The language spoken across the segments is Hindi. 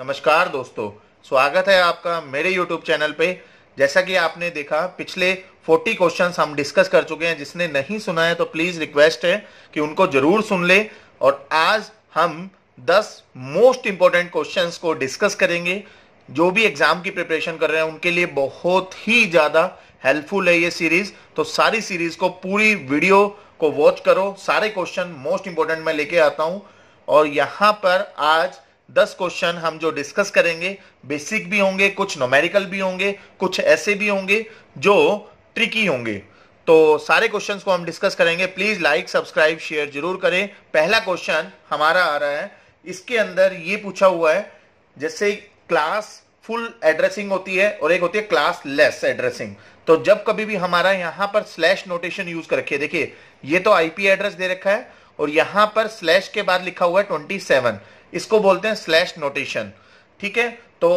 नमस्कार दोस्तों स्वागत है आपका मेरे YouTube चैनल पे जैसा कि आपने देखा पिछले 40 क्वेश्चन हम डिस्कस कर चुके हैं जिसने नहीं सुना है तो प्लीज़ रिक्वेस्ट है कि उनको ज़रूर सुन ले और आज हम 10 मोस्ट इंपॉर्टेंट क्वेश्चंस को डिस्कस करेंगे जो भी एग्ज़ाम की प्रिपरेशन कर रहे हैं उनके लिए बहुत ही ज़्यादा हेल्पफुल है ये सीरीज़ तो सारी सीरीज़ को पूरी वीडियो को वॉच करो सारे क्वेश्चन मोस्ट इंपॉर्टेंट मैं लेके आता हूं और यहाँ पर आज दस क्वेश्चन हम जो डिस्कस करेंगे बेसिक भी होंगे कुछ नोमेरिकल भी होंगे कुछ ऐसे भी होंगे जो ट्रिकी होंगे तो सारे क्वेश्चंस को हम डिस्कस करेंगे प्लीज लाइक सब्सक्राइब शेयर जरूर करें पहला क्वेश्चन हमारा आ रहा है इसके अंदर ये पूछा हुआ है जैसे क्लास फुल एड्रेसिंग होती है और एक होती है क्लास लेस एड्रेसिंग तो जब कभी भी हमारा यहां पर स्लैश नोटेशन यूज कर रखिए देखिए ये तो आईपी एड्रेस दे रखा है और यहां पर स्लैश के बाद लिखा हुआ है ट्वेंटी सेवन इसको बोलते हैं स्लैश नोटेशन ठीक है तो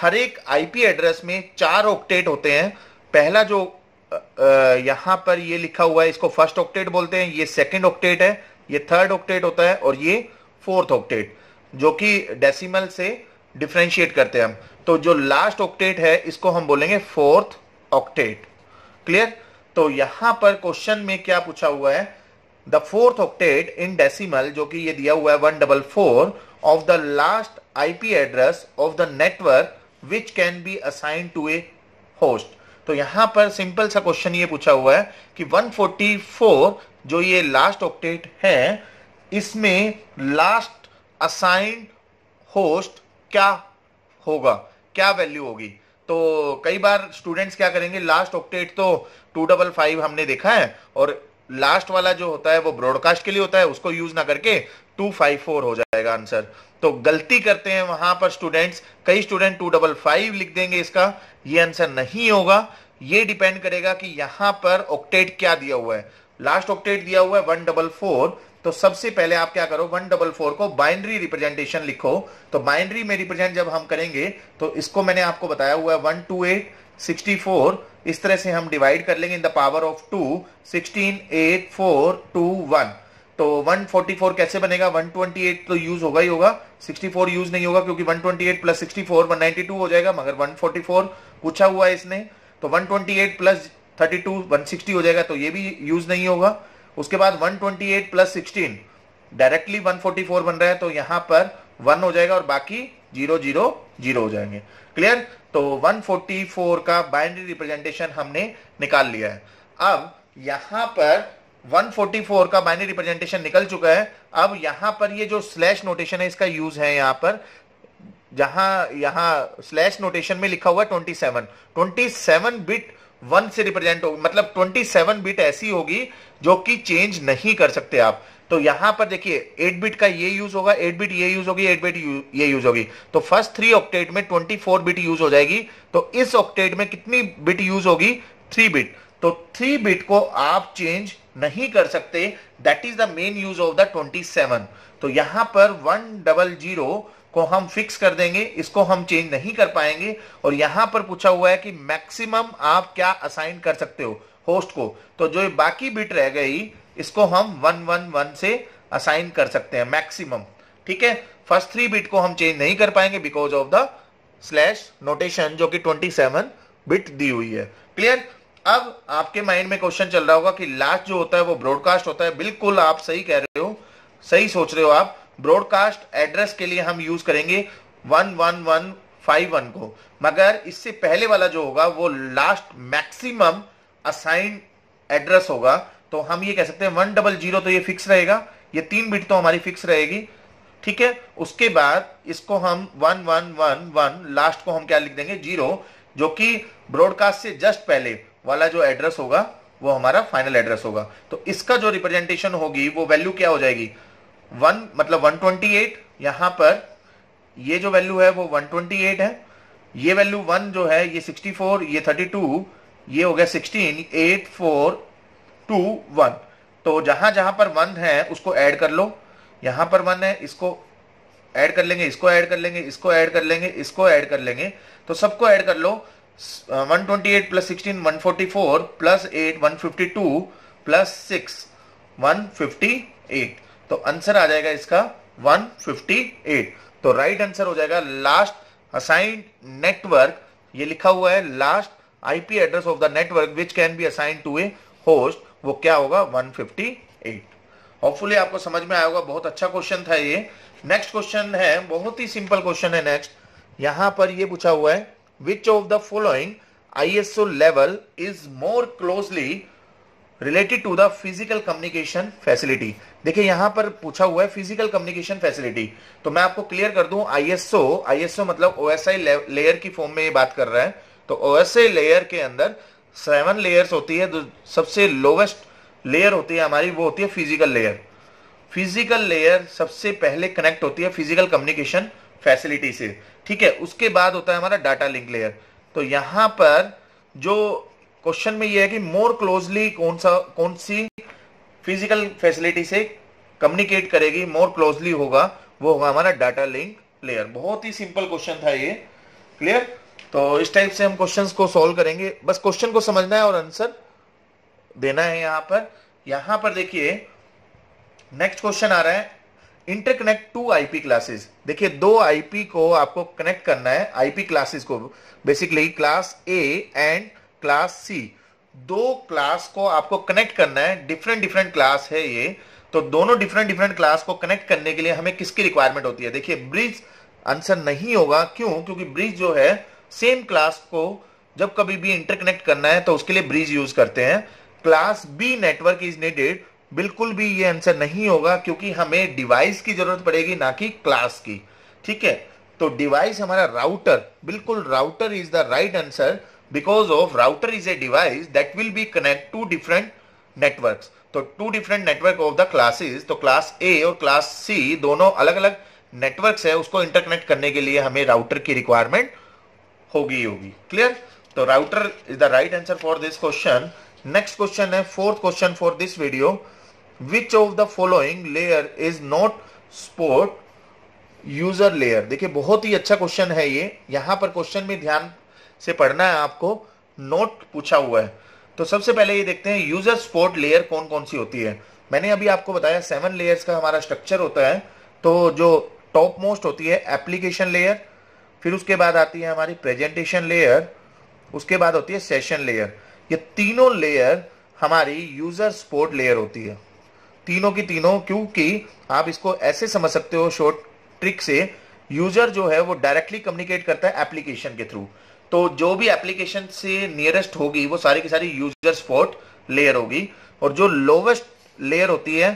हर एक आईपी एड्रेस में चार ऑक्टेट होते हैं पहला जो यहां पर ये लिखा हुआ है इसको फर्स्ट ऑक्टेट बोलते हैं ये सेकंड ऑक्टेट है ये थर्ड ऑक्टेट होता है और ये फोर्थ ऑक्टेट जो कि डेसिमल से डिफ्रेंशिएट करते हैं हम तो जो लास्ट ऑक्टेट है इसको हम बोलेंगे फोर्थ ऑक्टेट क्लियर तो यहां पर क्वेश्चन में क्या पूछा हुआ है the fourth octet in decimal जो कि ये दिया हुआ है one double four of the last IP address of the network which can be assign to a host तो यहां पर सिंपल सा क्वेश्चन ये पूछा हुआ है कि 144 जो ये लास्ट ऑक्टेट है इसमें लास्ट असाइंड होस्ट क्या होगा क्या वैल्यू होगी तो कई बार स्टूडेंट्स क्या करेंगे लास्ट ऑक्टेट तो टू डबल फाइव हमने देखा है और लास्ट वाला जो होता है वो ब्रॉडकास्ट के लिए होता है उसको यूज ना करके टू फाइव फोर हो जाएगा आंसर तो गलती करते हैं वहां पर स्टूडेंट्स कई स्टूडेंट टू डबल फाइव लिख देंगे इसका ये आंसर नहीं होगा ये डिपेंड करेगा कि यहां पर ऑक्टेट क्या दिया हुआ है लास्ट ऑक्टेट दिया हुआ है वन डबल फोर तो सबसे पहले आप क्या करो वन डबल फोर को बाइंड्री रिप्रेजेंटेशन लिखो तो बाइंड्री में रिप्रेजेंट जब हम करेंगे तो इसको मैंने आपको बताया हुआ है one two eight sixty four इस तरह से हम डिवाइड कर लेंगे in the power of two sixteen eight four two one तो 144 कैसे बनेगा 128 तो यूज होगा ही होगा 64 यूज नहीं होगा क्योंकि 128 प्लस 64 192 हो जाएगा मगर 144 पूछा हुआ है इसने तो 128 प्लस 32 160 हो जाएगा तो ये भी यूज नहीं होगा उसके बाद 128 प्लस 16 डायरेक्टली 144 बन रहा है तो यहां पर 1 हो जाएगा और बाकी जीरो जीरो जीरो हो जाएंगे क्लियर तो 144 का बाइनरी रिप्रेजेंटेशन हमने निकाल लिया है अब यहां पर 144 का बाइनरी रिप्रेजेंटेशन निकल चुका है अब यहां पर ये जो स्लैश नोटेशन है इसका यूज है यहां पर जहां यहां स्लैश नोटेशन में लिखा हुआ है 27 27 बिट वन से रिप्रेजेंट होगी मतलब 27 बिट ऐसी होगी जो कि चेंज नहीं कर सकते आप तो यहां पर देखिए एट बिट का ये यूज होगा एट बिट ये यूज होगी एट बिट ये यूज होगी तो फर्स्ट थ्री ऑक्टेट में फोर बिट यूज हो जाएगी तो इस ऑक्टेट में कितनी बिट यूज होगी थ्री बिट तो थ्री बिट को आप चेंज नहीं कर सकते that is the main use of the twenty seven तो यहां पर वन डबल जीरो को हम फिक्स कर देंगे इसको हम चेंज नहीं कर पाएंगे और यहां पर पूछा हुआ है कि मैक्सिमम आप क्या असाइन कर सकते हो होस्ट को तो जो बाकी बिट रह गई इसको हम वन वन वन से असाइन कर सकते हैं मैक्सिमम ठीक है फर्स्ट थ्री बिट को हम चेंज नहीं कर पाएंगे because of the slash notation जो कि 27 बिट दी हुई है क्लियर अब आपके माइंड में क्वेश्चन चल रहा होगा कि लास्ट जो होता है वो ब्रॉडकास्ट होता है बिल्कुल आप सही कह रहे हो सही सोच रहे हो आप ब्रॉडकास्ट एड्रेस के लिए हम यूज करेंगे one one one five one को मगर इससे पहले वाला जो होगा वो लास्ट मैक्सिमम असाइन एड्रेस होगा तो हम ये कह सकते हैं वन डबल जीरो तो ये फिक्स रहेगा ये तीन बिट तो हमारी फिक्स रहेगी ठीक है उसके बाद इसको हम one one one one last को हम क्या लिख देंगे जीरो जो कि ब्रॉडकास्ट से जस्ट पहले वाला जो एड्रेस होगा वो हमारा फाइनल एड्रेस होगा तो इसका जो रिप्रेजेंटेशन होगी वो वैल्यू क्या हो जाएगी वन मतलब वन ट्वेंटी एट यहां पर ये जो वैल्यू है वो वन ट्वेंटी एट है ये वैल्यू वन जो है ये सिक्सटी फोर ये थर्टी टू ये हो गया sixteen eight four two one तो जहां जहां पर वन है उसको ऐड कर लो यहां पर वन है इसको ऐड कर लेंगे इसको ऐड कर लेंगे इसको ऐड कर लेंगे इसको ऐड कर लेंगे तो सबको ऐड कर लो 128 plus forty four plus fifty two plus fifty eight तो आंसर आ जाएगा इसका 158 तो राइट आंसर हो जाएगा लास्ट असाइंड नेटवर्क ये लिखा हुआ है last IP address of the network which can be assigned to a host वो क्या होगा 158 होपफुली आपको समझ में आया होगा बहुत अच्छा क्वेश्चन था ये नेक्स्ट क्वेश्चन है बहुत ही सिंपल क्वेश्चन है नेक्स्ट यहां पर ये पूछा हुआ है which of the following ISO level is more closely related to the physical communication facility देखिए यहां पर पूछा हुआ है फिजिकल कम्युनिकेशन फैसिलिटी तो मैं आपको क्लियर कर दूं आईएसओ आईएसओ मतलब ओएसआई लेयर की फॉर्म में ये बात कर रहा है तो ओएसआई लेयर के अंदर सेवन लेयर्स होती है सबसे लोवेस्ट लेयर होती है हमारी वो होती है फिजिकल लेयर फिजिकल लेयर सबसे पहले कनेक्ट होती है फिजिकल कम्युनिकेशन फैसिलिटी से ठीक है उसके बाद होता है हमारा डाटा लिंक लेयर तो यहाँ पर जो क्वेश्चन में ये है कि मोर क्लोजली कौन सा कौन सी फिजिकल फैसिलिटी से कम्युनिकेट करेगी मोर क्लोजली होगा वो होगा हमारा डाटा लिंक लेयर बहुत ही सिंपल क्वेश्चन था ये क्लियर तो इस टाइप से हम क्वेश्चंस को सॉल्व करेंगे बस क्वेश्चन को समझना है और आंसर देना है यहाँ पर यहां पर देखिए नेक्स्ट क्वेश्चन आ रहा है इंटरकनेक्ट टू आईपी क्लासेस देखिए दो आईपी को आपको कनेक्ट करना है आईपी क्लासेस को basically class A and class C दो क्लास को आपको कनेक्ट करना है डिफरेंट डिफरेंट क्लास है ये तो दोनों डिफरेंट डिफरेंट क्लास को कनेक्ट करने के लिए हमें किसकी रिक्वायरमेंट होती है देखिए ब्रिज आंसर नहीं होगा क्यों क्योंकि ब्रिज जो है सेम क्लास को जब कभी भी इंटरकनेक्ट करना है तो उसके लिए ब्रिज यूज करते हैं class B network is needed बिल्कुल भी ये आंसर नहीं होगा क्योंकि हमें डिवाइस की जरूरत पड़ेगी ना कि क्लास की ठीक है तो डिवाइस हमारा राउटर बिल्कुल router is the right answer because of router is a device that will be connect to different network तो to different network of the classes तो क्लास ए और क्लास सी दोनों अलग अलग नेटवर्क है उसको इंटरकनेक्ट करने के लिए हमें राउटर की रिक्वायरमेंट होगी होगी क्लियर तो router is the right answer for this question next question है fourth question for this video which of the following layer is not support user layer देखिए बहुत ही अच्छा क्वेश्चन है ये यहां पर क्वेश्चन में ध्यान से पढ़ना है आपको नोट पूछा हुआ है तो सबसे पहले ये देखते हैं यूजर स्पोर्ट लेयर कौन कौन सी होती है मैंने अभी आपको बताया सेवन लेयर्स का हमारा स्ट्रक्चर होता है तो जो टॉप मोस्ट होती है एप्लीकेशन लेयर फिर उसके बाद आती है हमारी प्रेजेंटेशन लेयर उसके बाद होती है सेशन लेयर ये तीनों लेयर हमारी यूजर सपोर्ट लेयर होती है तीनों की तीनों क्योंकि आप इसको ऐसे समझ सकते हो शॉर्ट ट्रिक से यूजर जो है वो डायरेक्टली कम्युनिकेट करता है एप्लीकेशन के थ्रू तो जो भी एप्लीकेशन से नियरेस्ट होगी वो सारी की सारी यूजर सपोर्ट लेयर होगी और जो लोवेस्ट लेयर होती है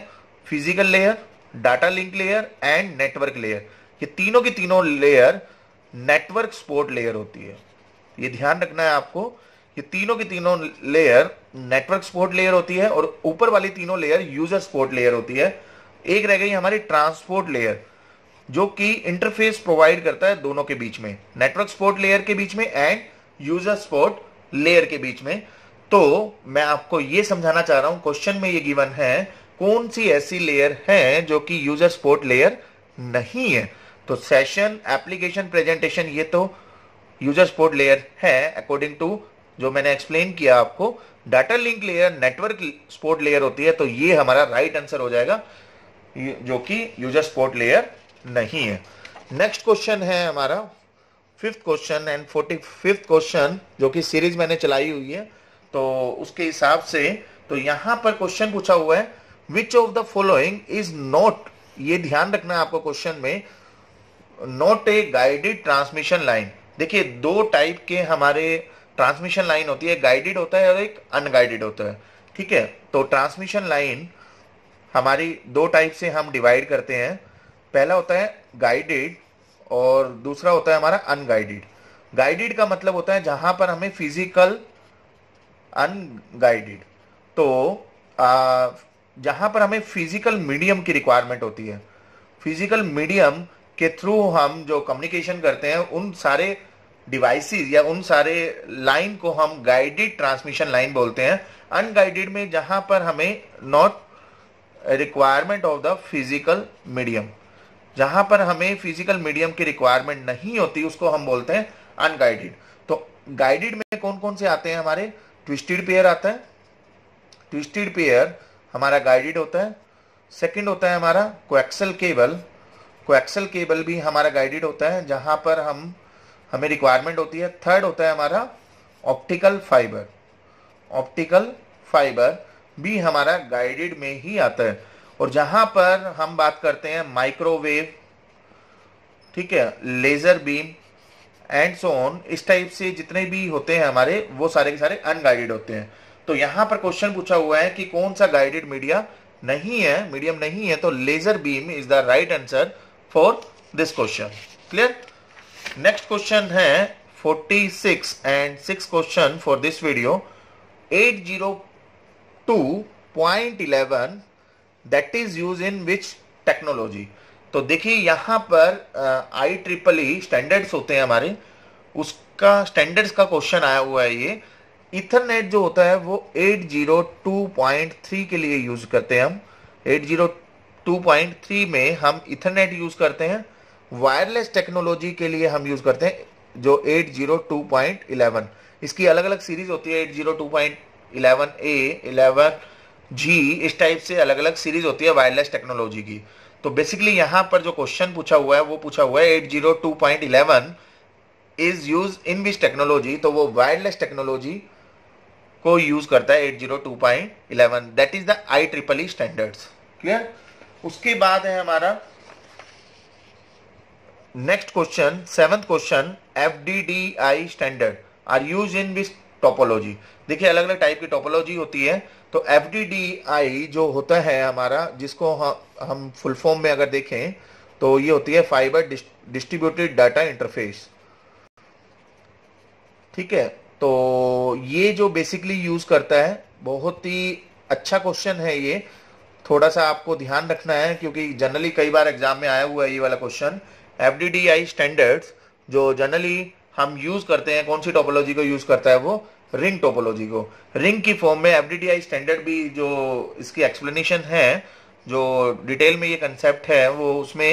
physical layer data link layer and network layer ये तीनों की तीनों लेयर नेटवर्क सपोर्ट लेयर होती है ये ध्यान रखना है आपको ये तीनों की तीनों लेयर नेटवर्क सपोर्ट लेयर होती है और ऊपर वाली तीनों लेयर यूजर सपोर्ट लेयर होती है एक रह गई हमारी ट्रांसपोर्ट लेयर जो कि इंटरफेस प्रोवाइड करता है दोनों के बीच में नेटवर्क सपोर्ट लेयर के बीच में एंड यूजर सपोर्ट लेयर के बीच में तो मैं आपको ये समझाना चाह रहा हूं क्वेश्चन में ये गिवन है कौन सी ऐसी लेयर है जो कि यूजर सपोर्ट लेयर नहीं है तो सेशन एप्लीकेशन प्रेजेंटेशन ये तो यूजर सपोर्ट लेयर है अकॉर्डिंग टू जो मैंने एक्सप्लेन किया आपको data link layer network support layer होती है तो ये हमारा राइट right आंसर हो जाएगा जो कि यूजर सपोर्ट लेयर नहीं है नेक्स्ट क्वेश्चन है हमारा fifth question and forty fifth question जो कि सीरीज मैंने चलाई हुई है तो उसके हिसाब से तो यहां पर क्वेश्चन पूछा हुआ है which of the following is not ये ध्यान रखना है आपको क्वेश्चन में not a guided transmission line देखिए दो टाइप के हमारे ट्रांसमिशन लाइन होती है गाइडेड होता है और एक अनगाइडेड होता है ठीक है तो ट्रांसमिशन लाइन हमारी दो टाइप से हम डिवाइड करते हैं पहला होता है गाइडेड और दूसरा होता है हमारा अनगाइडेड गाइडेड का मतलब होता है जहां पर हमें फिजिकल अनगाइडेड तो आ, जहां पर हमें फिजिकल मीडियम की रिक्वायरमेंट होती है फिजिकल मीडियम के थ्रू हम जो कम्युनिकेशन करते हैं उन सारे डिवाइसेस या उन सारे लाइन को हम गाइडेड ट्रांसमिशन लाइन बोलते हैं अनगाइडेड में जहां पर हमें not requirement of the physical medium जहां पर हमें फिजिकल मीडियम की रिक्वायरमेंट नहीं होती उसको हम बोलते हैं अनगाइडेड तो गाइडेड में कौन कौन से आते हैं हमारे ट्विस्टेड पेयर आता है ट्विस्टेड पेयर हमारा गाइडेड होता है सेकंड होता है हमारा कोएक्सल केबल कोएक्सल केबल भी हमारा गाइडेड होता है जहां पर हम हमें रिक्वायरमेंट होती है थर्ड होता है हमारा ऑप्टिकल फाइबर ऑप्टिकल फाइबर भी हमारा गाइडेड में ही आता है और जहां पर हम बात करते हैं माइक्रोवेव ठीक है laser beam and so on इस टाइप से जितने भी होते हैं हमारे वो सारे के सारे अनगाइडेड होते हैं तो यहां पर क्वेश्चन पूछा हुआ है कि कौन सा गाइडेड मीडिया नहीं है मीडियम नहीं है तो laser beam is the right answer for this question clear next question है 46 and six question for this video 802.11 that is use in which technology तो देखिए यहां पर आई ट्रिपल ई स्टैंडर्ड्स होते हैं हमारे उसका स्टैंडर्ड्स का क्वेश्चन आया हुआ है ये इथरनेट जो होता है वो 802.3 के लिए यूज करते हैं हम 2.3 में हम इथरनेट यूज़ करते हैं वायरलेस टेक्नोलॉजी के लिए हम यूज़ करते हैं जो 802.11 इसकी अलग अलग सीरीज होती है 802.11 ए 11 जी इस टाइप से अलग अलग सीरीज होती है वायरलेस टेक्नोलॉजी की तो बेसिकली यहाँ पर जो क्वेश्चन पूछा हुआ है वो पूछा हुआ है 802.11 is use in which technology तो वो वायरलेस टेक्नोलॉजी को यूज करता है 802.11 that is the I triple E standards clear उसके बाद है हमारा next question seventh question F D D I standard are use in this topology देखिए अलग अलग टाइप की टोपोलॉजी होती है तो एफ डी डी आई जो होता है हमारा जिसको हम फुल फॉर्म में अगर देखें तो ये होती है फाइबर डिस्ट्रीब्यूटेड डाटा इंटरफेस ठीक है तो ये जो बेसिकली यूज करता है बहुत ही अच्छा क्वेश्चन है ये थोड़ा सा आपको ध्यान रखना है क्योंकि जनरली कई बार एग्जाम में आया हुआ है ये वाला question F D D I standards जो जनरली हम यूज करते हैं कौन सी टोपोलॉजी को यूज करता है वो रिंग टोपोलॉजी को रिंग की फॉर्म में F D D I standard भी जो इसकी एक्सप्लेनेशन है जो डिटेल में ये कंसेप्ट है वो उसमें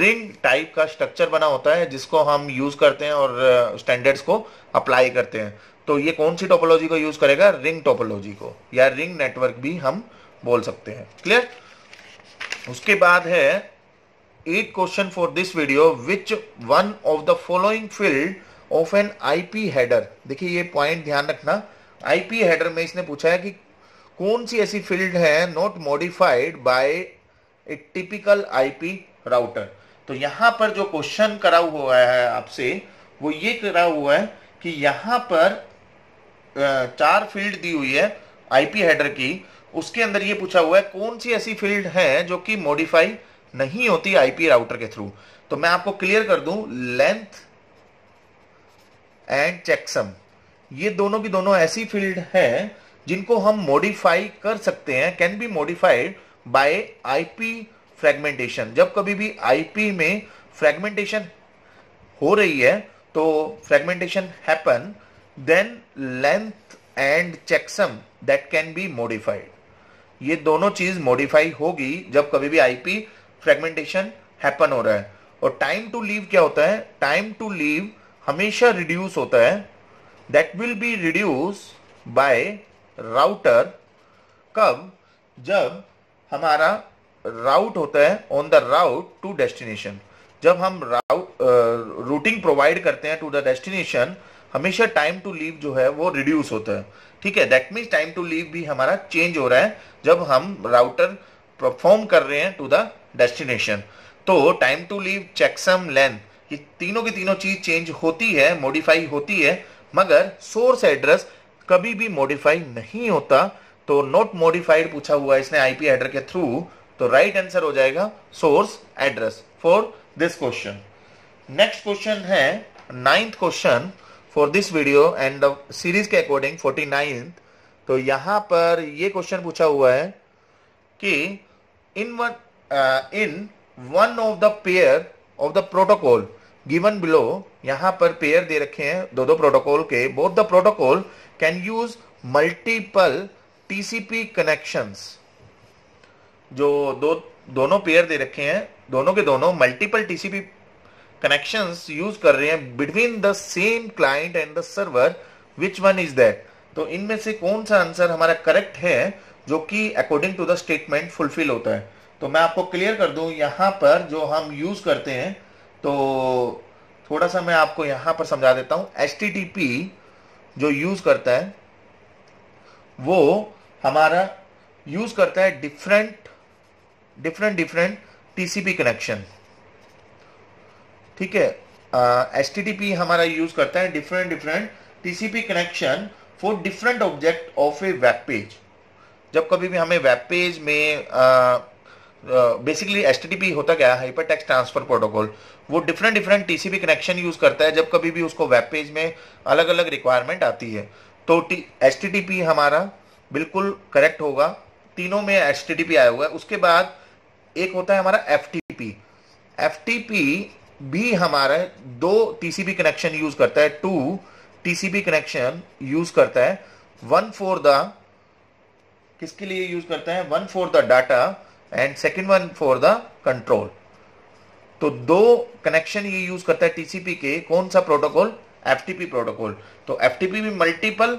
रिंग टाइप का स्ट्रक्चर बना होता है जिसको हम यूज करते हैं और स्टैंडर्ड्स uh, को अप्लाई करते हैं तो ये कौन सी टोपोलॉजी को यूज करेगा रिंग टोपोलॉजी को या रिंग नेटवर्क भी हम बोल सकते हैं क्लियर उसके बाद है eight question for this video which one of the following field of an IP header देखिए ये पॉइंट ध्यान रखना आईपी हेडर में इसने पूछा है कि कौन सी ऐसी फील्ड है not modified by a typical IP router तो यहां पर जो क्वेश्चन करा हुआ है आपसे वो ये करा हुआ है कि यहां पर चार फील्ड दी हुई है आईपी हेडर की उसके अंदर ये पूछा हुआ है कौन सी ऐसी फील्ड है जो कि मॉडिफाई नहीं होती आईपी राउटर के थ्रू तो मैं आपको क्लियर कर दूं लेंथ एंड चेकसम ये दोनों की दोनों ऐसी फील्ड है जिनको हम मॉडिफाई कर सकते हैं can be modified by IP fragmentation जब कभी भी आईपी में फ्रेगमेंटेशन हो रही है तो fragmentation happen then length and checksum that can be modified ये दोनों चीज मॉडिफाई होगी जब कभी भी आईपी फ्रेगमेंटेशन हैपन हो रहा है और टाइम टू लीव क्या होता है टाइम टू लीव हमेशा रिड्यूस होता है that will be reduce by router कब जब हमारा राउट होता है on the route to destination जब हम राउट रूटिंग प्रोवाइड करते हैं टू द डेस्टिनेशन हमेशा टाइम टू लीव जो है वो रिड्यूस होता है ठीक है that means time to live भी हमारा चेंज हो रहा है जब हम राउटर परफॉर्म कर रहे हैं टू द डेस्टिनेशन तो time to live checksum length ये तीनों की तीनों चीज चेंज होती है मॉडिफाई होती है मगर सोर्स एड्रेस कभी भी मॉडिफाई नहीं होता तो नोट मॉडिफाइड पूछा हुआ इसने आईपी हेडर के थ्रू तो राइट right आंसर हो जाएगा source address for this question next question है ninth question for this video and series के अकॉर्डिंग फोर्टी नाइन्थ तो यहां पर यह क्वेश्चन पूछा हुआ है कि in one in one of the pair of the protocol given below यहां पर पेयर दे रखे हैं दो दो प्रोटोकॉल के both the protocol can use multiple TCP connection जो दो दोनों पेयर दे रखे हैं दोनों के दोनों मल्टीपल टीसीपी कनेक्शंस यूज कर रहे हैं between the same client and the server which one is that तो इनमें से कौन सा आंसर हमारा करेक्ट है जो कि according to the statement fulfil होता है तो मैं आपको क्लियर कर दूं यहाँ पर जो हम यूज करते हैं तो थोड़ा सा मैं आपको यहाँ पर समझा देता हूँ एच जो यूज करता है वो हमारा यूज करता है different different different TCP connection ठीक है एच पी हमारा यूज करता है different different TCP connection for different object of a web page जब कभी भी हमें वेब पेज में बेसिकली पी होता क्या है हाइपर टेक्स ट्रांसफर प्रोटोकॉल वो different different TCP connection use करता है जब कभी भी उसको वेब पेज में अलग अलग रिक्वायरमेंट आती है तो पी हमारा बिल्कुल करेक्ट होगा तीनों में पी आया हुआ है उसके बाद एक होता है हमारा एफ टी पी भी हमारा दो टीसीबी कनेक्शन यूज करता है टू टीसीबी कनेक्शन यूज करता है वन फॉर द किसके लिए यूज करता है one for the data and second one for the control तो दो कनेक्शन ये यूज करता है टीसीपी के कौन सा प्रोटोकॉल एफटीपी प्रोटोकॉल तो एफटीपी भी मल्टीपल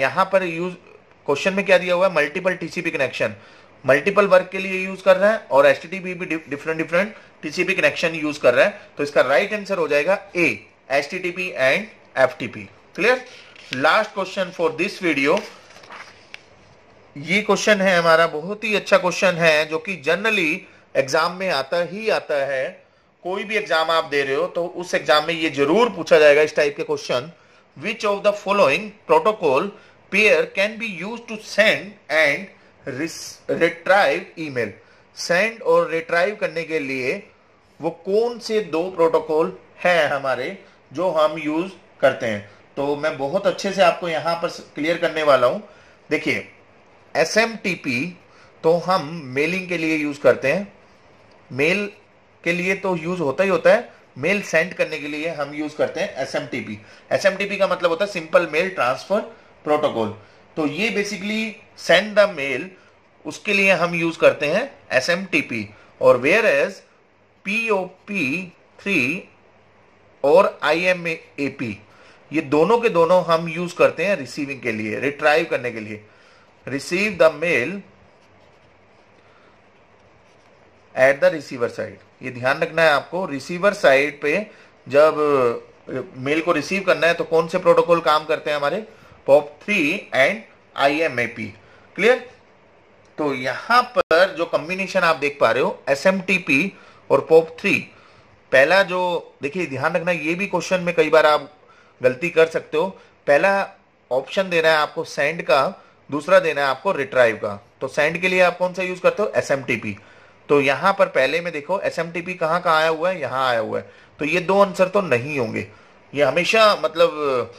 यहां पर यूज क्वेश्चन में क्या दिया हुआ है multiple TCP connection multiple work के लिए यूज कर रहे हैं और एस टी टीपी भी different different TCP connection use कर रहा है तो इसका राइट right आंसर हो जाएगा A TP and F clear last question for this video ये क्वेश्चन है हमारा बहुत ही अच्छा क्वेश्चन है जो कि जनरली एग्जाम में आता ही आता है कोई भी एग्जाम आप दे रहे हो तो उस एग्जाम में ये जरूर पूछा जाएगा इस टाइप के question which of the following protocol pair can be use to send and retrieve email send और रिट्राइव करने के लिए वो कौन से दो प्रोटोकॉल है हमारे जो हम यूज करते हैं तो मैं बहुत अच्छे से आपको यहां पर क्लियर करने वाला हूं देखिए एस तो हम मेलिंग के लिए यूज करते हैं मेल के लिए तो यूज होता ही होता है मेल सेंड करने के लिए हम यूज करते हैं एस एम का मतलब होता है सिंपल मेल ट्रांसफर प्रोटोकॉल तो ये बेसिकली सेंड द मेल उसके लिए हम यूज करते हैं एस एम टी पी और whereas P O P three और आई एम ए पी ये दोनों के दोनों हम यूज करते हैं रिसीविंग के लिए रिट्राइव करने के लिए receive the mail at the receiver side ये ध्यान रखना है आपको रिसीवर साइड पे जब मेल uh, को रिसीव करना है तो कौन से प्रोटोकॉल काम करते हैं हमारे POP3 एंड IMAP क्लियर तो यहां पर जो कॉम्बिनेशन आप देख पा रहे हो एसएमटीपी और POP3 पहला जो देखिए ध्यान रखना ये भी क्वेश्चन में कई बार आप गलती कर सकते हो पहला ऑप्शन देना है आपको सेंड का दूसरा देना है आपको रिट्राइव का तो सेंड के लिए आप कौन सा यूज करते हो पी तो यहां पर पहले में देखो एस एम टी पी कहाँ आया हुआ है यहां आया हुआ है तो ये दो आंसर तो नहीं होंगे ये हमेशा मतलब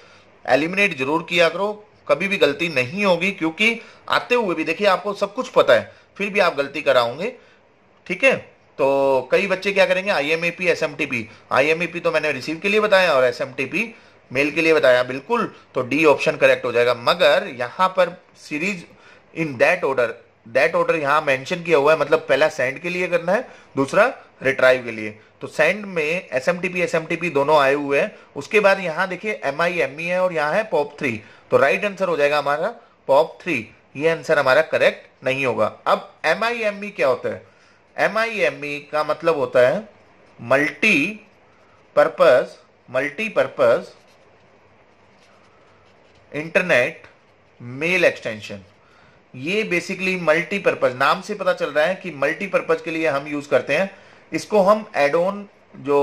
एलिमिनेट जरूर किया करो कभी भी गलती नहीं होगी क्योंकि आते हुए भी देखिए आपको सब कुछ पता है फिर भी आप गलती कराओगे ठीक है तो कई बच्चे क्या करेंगे I M A P S M T P I M A P तो मैंने रिसीव के लिए बताया और S M T P mail के लिए बताया बिल्कुल तो डी ऑप्शन करेक्ट हो जाएगा मगर यहां पर series in that order that order यहाँ मेंशन किया हुआ है मतलब पहला सेंड के लिए करना है दूसरा रिट्राइव के लिए तो सेंड में एस एम टी दोनों आए हुए हैं उसके बाद यहां देखिए एम आई एम ई है और यहां है पॉप थ्री तो राइट आंसर हो जाएगा हमारा पॉप थ्री ये आंसर हमारा करेक्ट नहीं होगा अब एम आई एम ई क्या होता है एम आई एम ई का मतलब होता है multi purpose multi purpose internet mail extension ये बेसिकली मल्टीपर्पज नाम से पता चल रहा है कि मल्टीपर्पज के लिए हम यूज करते हैं इसको हम एडोन जो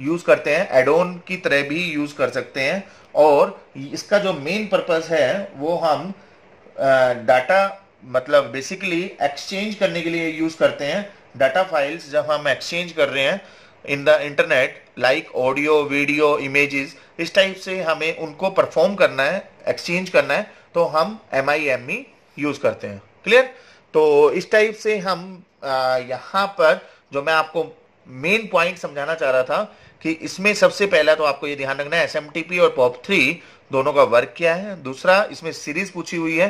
यूज करते हैं एडोन की तरह भी यूज कर सकते हैं और इसका जो मेन पर्पस है वो हम डाटा मतलब बेसिकली एक्सचेंज करने के लिए यूज करते हैं डाटा फाइल्स जब हम एक्सचेंज कर रहे हैं in the internet like audio video images इस टाइप से हमें उनको परफॉर्म करना है एक्सचेंज करना है तो हम M I M E use करते हैं क्लियर तो इस टाइप से हम यहाँ पर जो मैं आपको मेन पॉइंट समझाना चाह रहा था कि इसमें सबसे पहला तो आपको ये ध्यान रखना है एस और पॉप थ्री दोनों का वर्क क्या है दूसरा इसमें सीरीज पूछी हुई है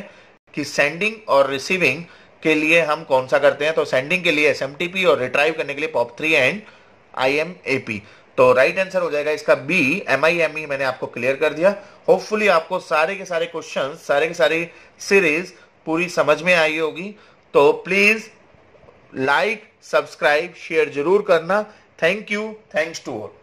कि सेंडिंग और रिसीविंग के लिए हम कौन सा करते हैं तो सेंडिंग के लिए एस और रिट्राइव करने के लिए पॉप थ्री एंड आई तो राइट right आंसर हो जाएगा इसका B M I M E मैंने आपको क्लियर कर दिया होपफुली आपको सारे के सारे क्वेश्चन सारे के सारे सीरीज पूरी समझ में आई होगी तो प्लीज लाइक सब्सक्राइब शेयर जरूर करना thank you thanks to all